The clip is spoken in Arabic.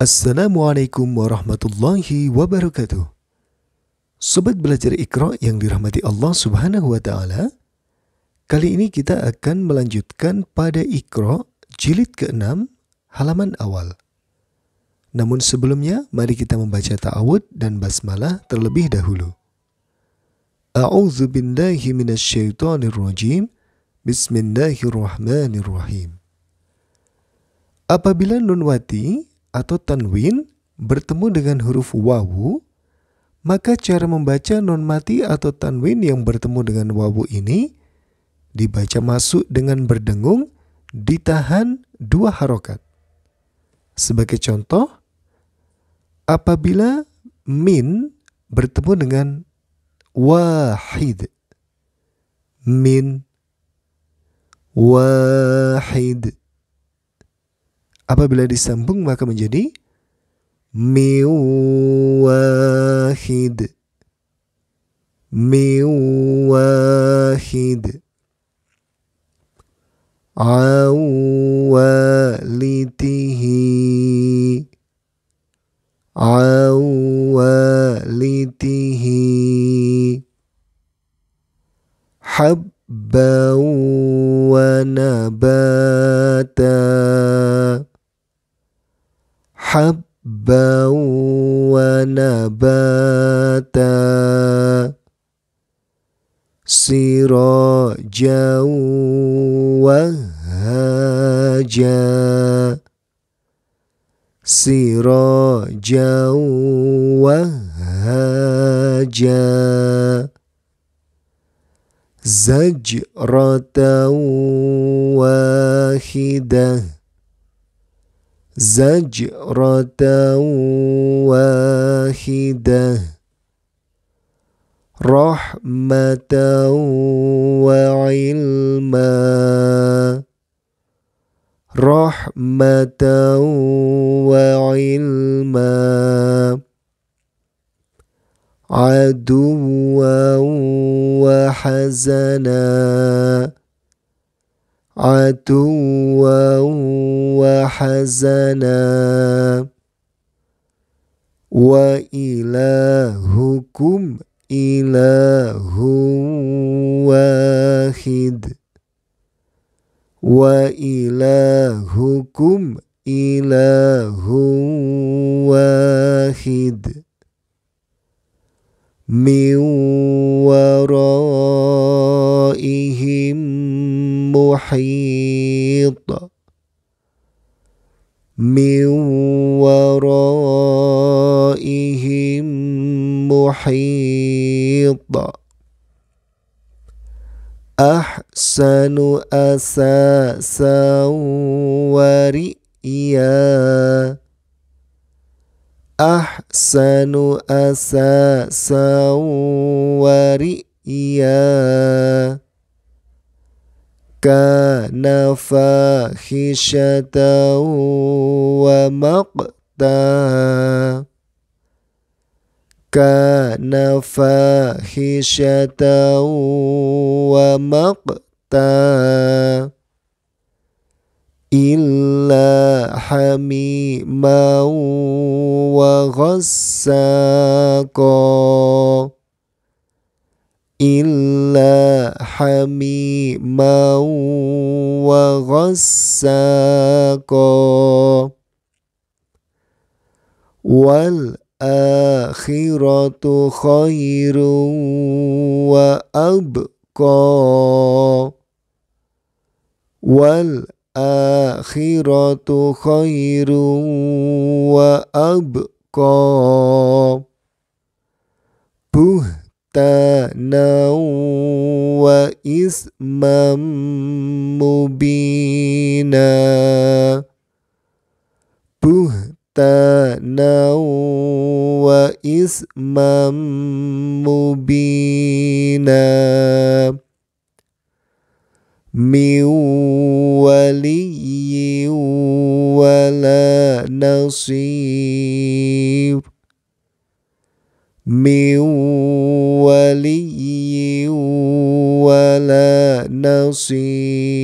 Assalamualaikum warahmatullahi wabarakatuh. Sobat belajar Iqra yang dirahmati Allah Subhanahu wa taala, kali ini kita akan melanjutkan pada Iqra jilid ke-6 halaman awal. Namun sebelumnya, mari kita membaca ta'awud dan basmalah terlebih dahulu. A'udzu billahi minasyaitonir rajim. Bismillahirrahmanirrahim. Apabila nunwati atau tanwin bertemu dengan huruf wawu, maka cara membaca non mati atau tanwin yang bertemu dengan wawu ini dibaca masuk dengan berdengung ditahan dua harokat. Sebagai contoh, apabila min bertemu dengan wahid, min wahid, Apabila disambung maka menjadi miwahid. Miwahid. Awalitihi. Awalitihi. Habba wa nabata. حبا ونباتا سراجا وهاجا سراجا وهاجا زجرة واحده زجرة واحدة رحمة وعلما رحمة وعلما عدوا وحزنا عدوا وحزنا وإلهكم إله واحد وإلهكم إله واحد من وراء محيط من ورائهم محيط أحسن أساسا ورئيا أحسن أساسا ورئيا كان فاحشة ومقتا كان فاحشة ومقتا إلا حميما وغساقا إلا حميما وغساقا والآخرة خير وأبقى والآخرة خير وأبقى بهتانا وإثما مبينا بهتانا وإثما مبينا من ولي ولا نصير ولي ولا نصير